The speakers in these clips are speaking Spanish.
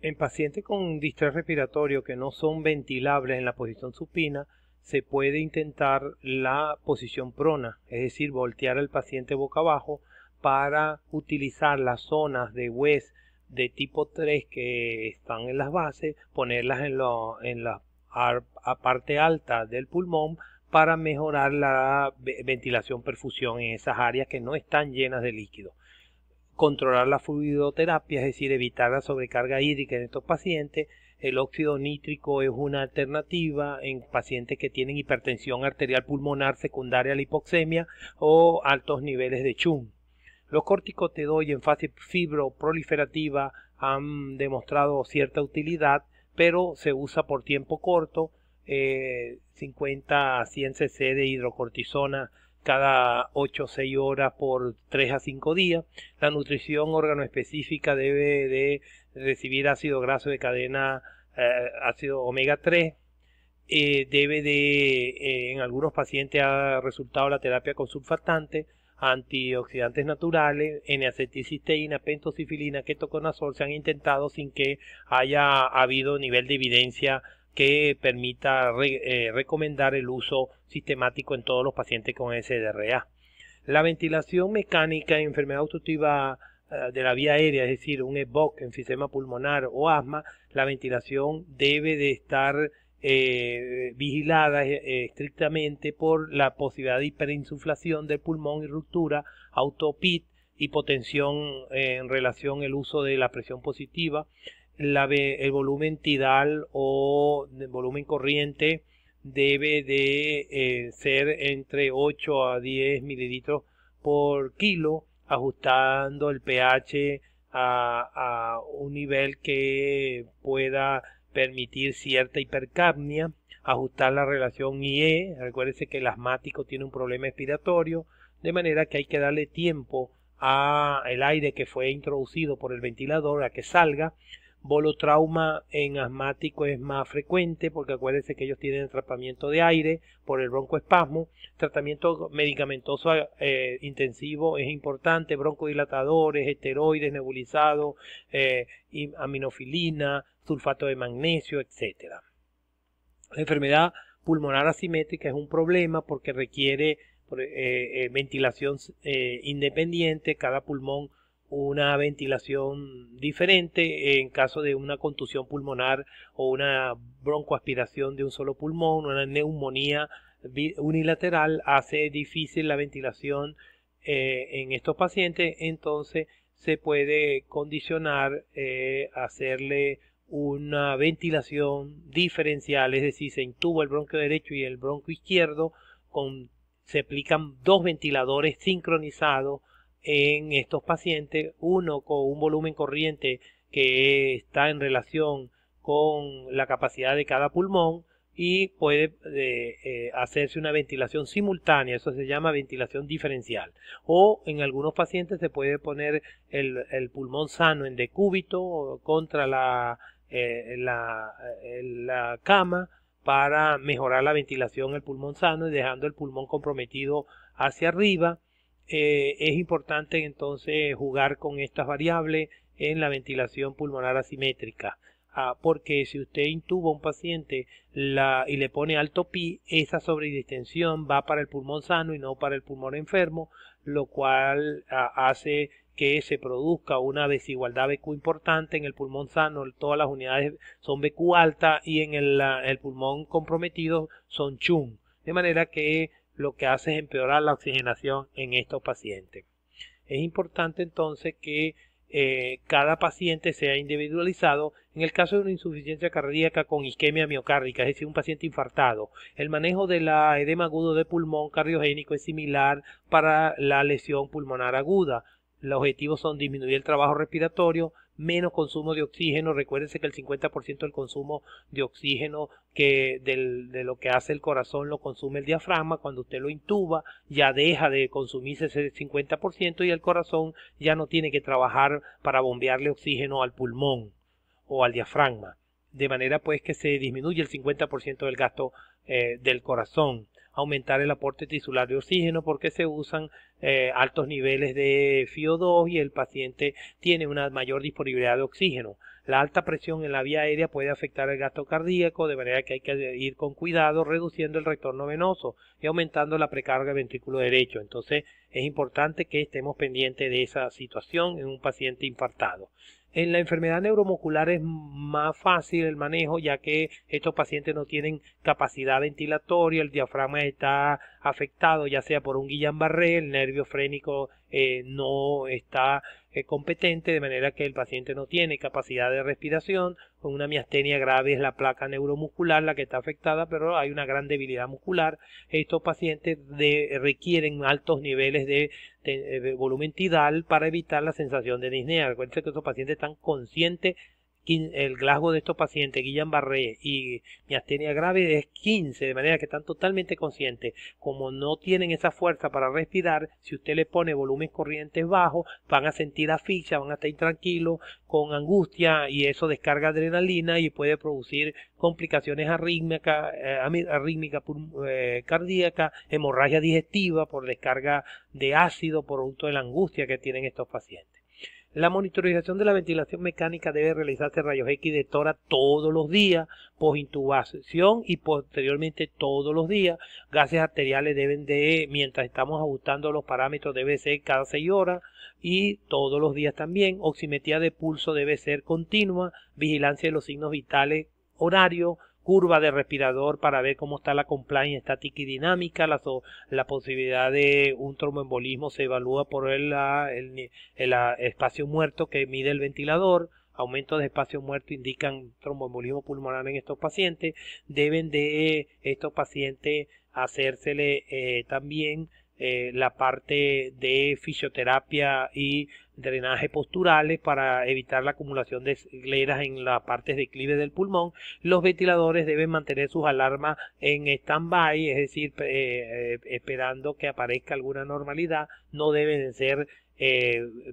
En pacientes con distrés respiratorio que no son ventilables en la posición supina, se puede intentar la posición prona, es decir, voltear al paciente boca abajo para utilizar las zonas de hues de tipo 3 que están en las bases, ponerlas en, la parte alta del pulmón para mejorar la ventilación perfusión en esas áreas que no están llenas de líquido controlar la fluidoterapia, es decir, evitar la sobrecarga hídrica en estos pacientes. El óxido nítrico es una alternativa en pacientes que tienen hipertensión arterial pulmonar secundaria a la hipoxemia o altos niveles de CHUM. Los corticoides en fase fibroproliferativa han demostrado cierta utilidad, pero se usa por tiempo corto. 50 eh, a 100 cc de hidrocortisona cada 8 o 6 horas por 3 a 5 días. La nutrición órgano específica debe de recibir ácido graso de cadena, eh, ácido omega 3. Eh, debe de, eh, en algunos pacientes ha resultado la terapia con sulfatante, antioxidantes naturales, N-acetilcisteína, pentosifilina, ketoconazol se han intentado sin que haya habido nivel de evidencia que permita eh, recomendar el uso sistemático en todos los pacientes con SDRA. La ventilación mecánica en enfermedad obstructiva eh, de la vía aérea, es decir, un EBOC, enfisema pulmonar o asma, la ventilación debe de estar eh, vigilada estrictamente por la posibilidad de hiperinsuflación del pulmón y ruptura, autopit, hipotensión en relación al uso de la presión positiva, el volumen tidal o el volumen corriente debe de eh, ser entre 8 a 10 mililitros por kilo, ajustando el pH a, un nivel que pueda permitir cierta hipercapnia, ajustar la relación IE, recuérdese que el asmático tiene un problema respiratorio, de manera que hay que darle tiempo a el aire que fue introducido por el ventilador a que salga Bolotrauma en asmático es más frecuente porque acuérdense que ellos tienen tratamiento de aire por el broncoespasmo. Tratamiento medicamentoso eh, intensivo es importante, broncodilatadores, esteroides, nebulizado, eh, aminofilina, sulfato de magnesio, etc. La enfermedad pulmonar asimétrica es un problema porque requiere eh, ventilación independiente, cada pulmón una ventilación diferente en caso de una contusión pulmonar o una broncoaspiración de un solo pulmón, una neumonía unilateral hace difícil la ventilación eh, en estos pacientes, entonces se puede condicionar eh, hacerle una ventilación diferencial, es decir, se intuba el bronco derecho y el bronco izquierdo, con, se aplican dos ventiladores sincronizados en estos pacientes, uno con un volumen corriente que está en relación con la capacidad de cada pulmón y puede eh, eh, hacerse una ventilación simultánea, eso se llama ventilación diferencial. O en algunos pacientes se puede poner el, pulmón sano en decúbito contra la, eh, la cama para mejorar la ventilación el pulmón sano y dejando el pulmón comprometido hacia arriba eh, es importante entonces jugar con estas variables en la ventilación pulmonar asimétrica. Ah, porque si usted intuba a un paciente y le pone alto pi, esa sobredistensión va para el pulmón sano y no para el pulmón enfermo, lo cual ah, hace que se produzca una desigualdad BQ importante en el pulmón sano, todas las unidades son BQ alta y en el, el pulmón comprometido son CHUM. De manera que lo que hace es empeorar la oxigenación en estos pacientes. Es importante entonces que eh, cada paciente sea individualizado. En el caso de una insuficiencia cardíaca con isquemia miocárdica, es decir, un paciente infartado, el manejo de la edema agudo de pulmón cardiogénico es similar para la lesión pulmonar aguda. Los objetivos son disminuir el trabajo respiratorio, menos consumo de oxígeno. Recuérdense que el 50% del consumo de oxígeno que de lo que hace el corazón lo consume el diafragma. Cuando usted lo intuba, ya deja de consumirse ese 50% y el corazón ya no tiene que trabajar para bombearle oxígeno al pulmón o al diafragma. De manera pues que se disminuye el 50% del gasto eh, del corazón aumentar el aporte tisular de oxígeno porque se usan eh, altos niveles de FiO2 y el paciente tiene una mayor disponibilidad de oxígeno. La alta presión en la vía aérea puede afectar el gasto cardíaco, de manera que hay que ir con cuidado, reduciendo el retorno venoso y aumentando la precarga del ventrículo derecho. Entonces, es importante que estemos pendientes de esa situación en un paciente infartado. En la enfermedad neuromuscular es más fácil el manejo ya que estos pacientes no tienen capacidad ventilatoria, el diafragma está afectado ya sea por un Guillain-Barré, el nervio frénico eh, no está eh, competente, de manera que el paciente no tiene capacidad de respiración, con una miastenia grave es la placa neuromuscular la que está afectada, pero hay una gran debilidad muscular. Estos pacientes requieren altos niveles de, eh, volumen tidal para evitar la sensación de disnea. Recuerden que estos pacientes están conscientes el glasgo de estos pacientes, Guillain-Barré y miastenia grave es 15, de manera que están totalmente conscientes. Como no tienen esa fuerza para respirar, si usted le pone volúmenes corrientes bajos, van a sentir asfixia, van a estar intranquilos, con angustia y eso descarga adrenalina y puede producir complicaciones arrítmicas, eh, eh, cardíacas, hemorragia digestiva por descarga de ácido producto de la angustia que tienen estos pacientes. La monitorización de la ventilación mecánica debe realizarse rayos X de tora todos los días, postintubación y posteriormente todos los días. Gases arteriales deben de, mientras estamos ajustando los parámetros, debe ser cada 6 horas y todos los días también. Oximetría de pulso debe ser continua, vigilancia de los signos vitales horario, curva de respirador para ver cómo está la compliance estática y dinámica, la, posibilidad de un tromboembolismo se evalúa por el, el, espacio muerto que mide el ventilador, Aumento de espacio muerto indican tromboembolismo pulmonar en estos pacientes, deben de estos pacientes hacérsele eh, también eh, la parte de fisioterapia y drenaje posturales para evitar la acumulación de escleras en las partes declive del pulmón. Los ventiladores deben mantener sus alarmas en stand-by, es decir, eh, eh, esperando que aparezca alguna normalidad. No deben ser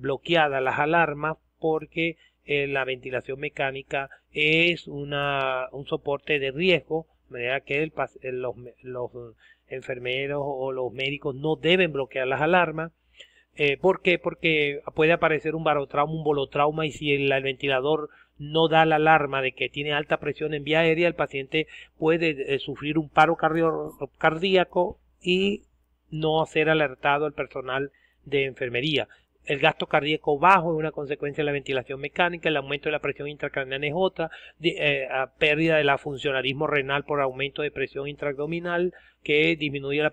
bloqueadas las alarmas porque la ventilación mecánica es una, un soporte de riesgo, de manera que los enfermeros o los médicos no deben bloquear las alarmas. Eh, ¿Por qué? Porque puede aparecer un barotrauma, un bolotrauma y si el, ventilador no da la alarma de que tiene alta presión en vía aérea, el paciente puede eh, sufrir un paro cardíaco y no ser alertado al personal de enfermería. El gasto cardíaco bajo es una consecuencia de la ventilación mecánica, el aumento de la presión intracraneana es otra, eh, pérdida de la funcionalismo renal por aumento de presión intraabdominal, que disminuye la,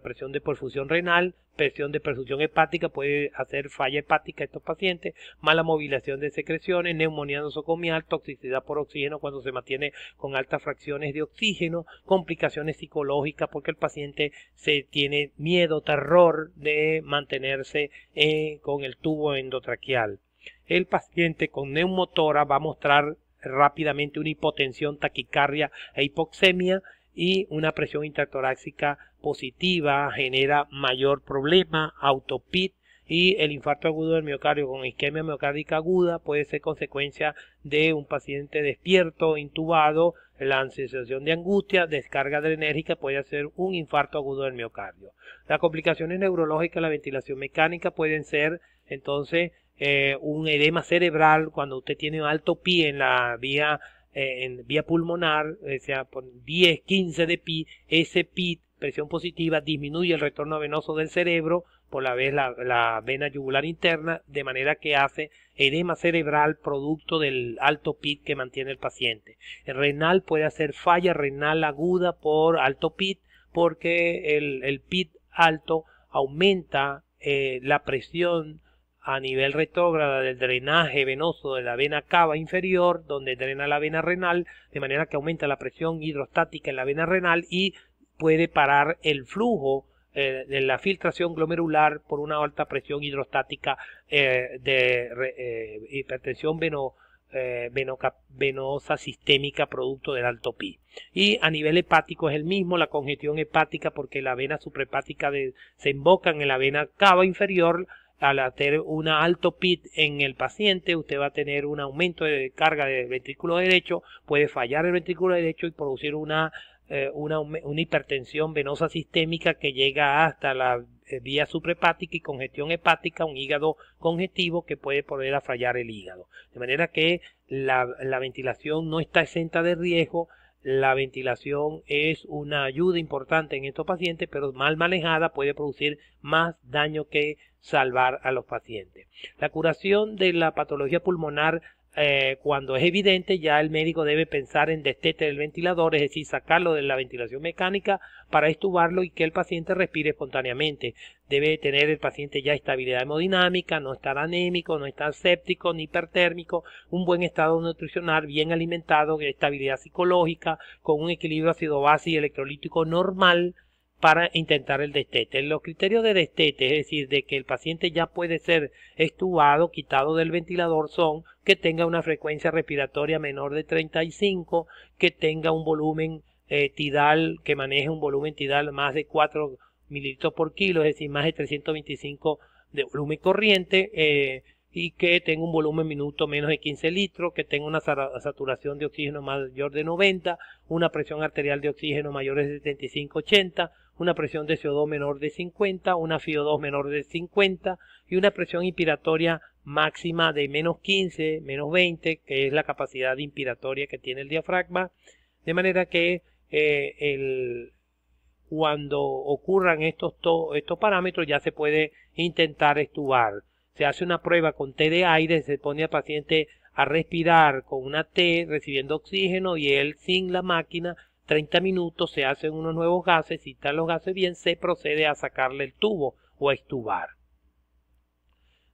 presión de perfusión renal, presión de perfusión hepática, puede hacer falla hepática a estos pacientes, mala movilización de secreciones, neumonía nosocomial, toxicidad por oxígeno cuando se mantiene con altas fracciones de oxígeno, complicaciones psicológicas porque el paciente se tiene miedo, terror de mantenerse eh, con el tubo endotraqueal. El paciente con neumotora va a mostrar rápidamente una hipotensión, taquicardia e hipoxemia y una presión intratoráxica positiva genera mayor problema, autopit y el infarto agudo del miocardio con isquemia miocárdica aguda puede ser consecuencia de un paciente despierto, intubado, la sensación de angustia, descarga adrenérgica puede ser un infarto agudo del miocardio. Las complicaciones neurológicas, la ventilación mecánica pueden ser entonces eh, un edema cerebral cuando usted tiene un alto pie en la vía eh, en vía pulmonar, o sea, 10, 15 de PI, ese pit presión positiva, disminuye el retorno venoso del cerebro, por la vez la, vena yugular interna, de manera que hace edema cerebral producto del alto PIT que mantiene el paciente. El renal puede hacer falla renal aguda por alto PIT, porque el, el PIT alto aumenta eh, la presión a nivel retrógrada del drenaje venoso de la vena cava inferior, donde drena la vena renal, de manera que aumenta la presión hidrostática en la vena renal y puede parar el flujo eh, de la filtración glomerular por una alta presión hidrostática eh, de eh, hipertensión venosa sistémica producto del alto PI. Y a nivel hepático es el mismo, la congestión hepática porque la vena suprahepática se emboca en la vena cava inferior, al hacer un alto PIT en el paciente, usted va a tener un aumento de carga del ventrículo derecho, puede fallar el ventrículo derecho y producir una, eh, una, hipertensión venosa sistémica que llega hasta la eh, vía suprahepática y congestión hepática, un hígado congestivo que puede a fallar el hígado. De manera que la ventilación no está exenta de riesgo, la ventilación es una ayuda importante en estos pacientes, pero mal manejada puede producir más daño que salvar a los pacientes. La curación de la patología pulmonar eh, cuando es evidente, ya el médico debe pensar en destete del ventilador, es decir, sacarlo de la ventilación mecánica para estubarlo y que el paciente respire espontáneamente. Debe tener el paciente ya estabilidad hemodinámica, no estar anémico, no estar séptico ni hipertérmico, un buen estado nutricional, bien alimentado, estabilidad psicológica, con un equilibrio ácido-base y electrolítico normal, para intentar el destete. Los criterios de destete, es decir, de que el paciente ya puede ser estubado, quitado del ventilador, son que tenga una frecuencia respiratoria menor de 35, que tenga un volumen eh, tidal, que maneje un volumen tidal más de 4 mililitros por kilo, es decir, más de 325 de volumen corriente, eh, y que tenga un volumen minuto menos de 15 litros, que tenga una saturación de oxígeno mayor de 90, una presión arterial de oxígeno mayor de 75-80, una presión de CO2 menor de 50, una FiO2 menor de 50 y una presión inspiratoria máxima de menos 15, menos 20, que es la capacidad inspiratoria que tiene el diafragma. De manera que eh, cuando ocurran estos, estos parámetros ya se puede intentar estubar. Se hace una prueba con T de aire, se pone al paciente a respirar con una T recibiendo oxígeno y él sin la máquina 30 minutos, se hacen unos nuevos gases, si están los gases bien, se procede a sacarle el tubo o a estubar.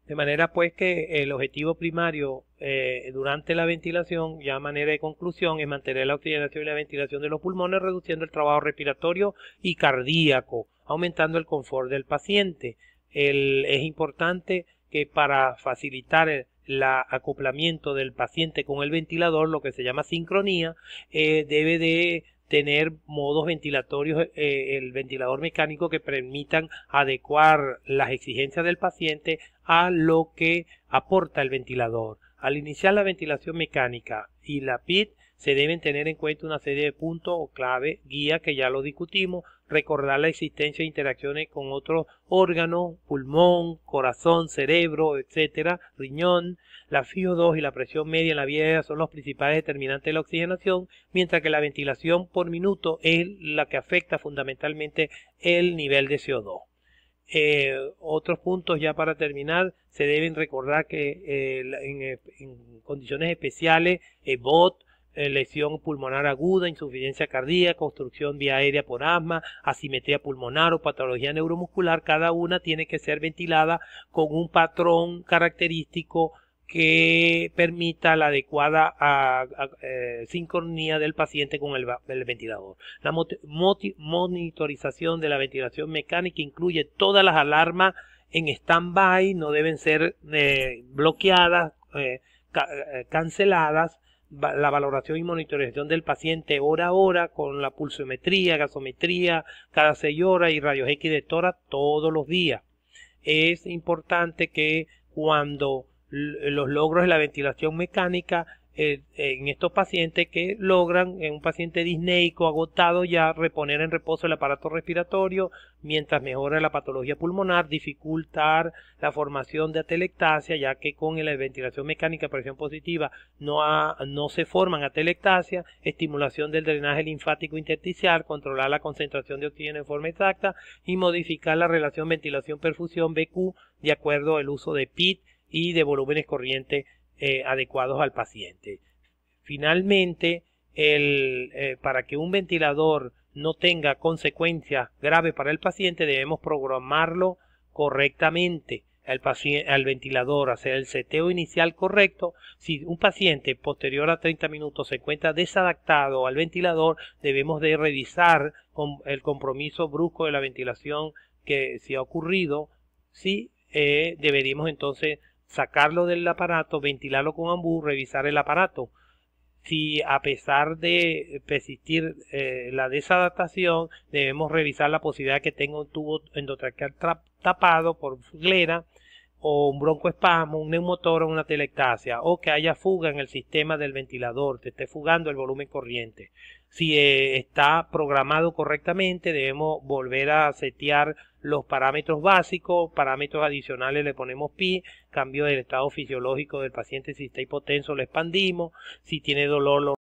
De manera pues que el objetivo primario eh, durante la ventilación, ya manera de conclusión, es mantener la oxigenación y la ventilación de los pulmones, reduciendo el trabajo respiratorio y cardíaco, aumentando el confort del paciente. es importante que para facilitar el, acoplamiento del paciente con el ventilador, lo que se llama sincronía, eh, debe de tener modos ventilatorios, eh, eh, el ventilador mecánico que permitan adecuar las exigencias del paciente a lo que aporta el ventilador. Al iniciar la ventilación mecánica y la PIT, se deben tener en cuenta una serie de puntos o clave, guía que ya lo discutimos, recordar la existencia de interacciones con otros órganos, pulmón, corazón, cerebro, etcétera, riñón. La FIO2 y la presión media en la vía son los principales determinantes de la oxigenación, mientras que la ventilación por minuto es la que afecta fundamentalmente el nivel de CO2. Eh, otros puntos ya para terminar, se deben recordar que eh, en, condiciones especiales, eh, BOT, eh, lesión pulmonar aguda, insuficiencia cardíaca, obstrucción vía aérea por asma, asimetría pulmonar o patología neuromuscular, cada una tiene que ser ventilada con un patrón característico que permita la adecuada eh, sincronía del paciente con el, ventilador. La monitorización de la ventilación mecánica incluye todas las alarmas en stand-by, no deben ser eh, bloqueadas, canceladas, la valoración y monitorización del paciente hora a hora con la pulsometría, gasometría, cada 6 horas y rayos X de tora todos los días. Es importante que cuando los logros de la ventilación mecánica eh, en estos pacientes que logran, en eh, un paciente disneico agotado ya, reponer en reposo el aparato respiratorio mientras mejora la patología pulmonar, dificultar la formación de atelectasia, ya que con la ventilación mecánica presión positiva no, no se forman atelectasia, estimulación del drenaje linfático intersticial, controlar la concentración de oxígeno en forma exacta y modificar la relación ventilación-perfusión BQ de acuerdo al uso de PIT y de volúmenes corrientes eh, adecuados al paciente. Finalmente, el, eh, para que un ventilador no tenga consecuencias graves para el paciente, debemos programarlo correctamente al, ventilador, hacer el seteo inicial correcto. Si un paciente posterior a 30 minutos se encuentra desadaptado al ventilador, debemos de revisar el compromiso brusco de la ventilación que se ha ocurrido. Si eh, deberíamos entonces sacarlo del aparato, ventilarlo con ambú, revisar el aparato. Si a pesar de persistir eh, la desadaptación, debemos revisar la posibilidad de que tenga un tubo endotraqueal tapado por glera o un broncoespasmo, un neumotor o una telectasia, o que haya fuga en el sistema del ventilador, te esté fugando el volumen corriente. Si eh, está programado correctamente, debemos volver a setear los parámetros básicos, parámetros adicionales le ponemos pi, cambio del estado fisiológico del paciente, si está hipotenso lo expandimos, si tiene dolor lo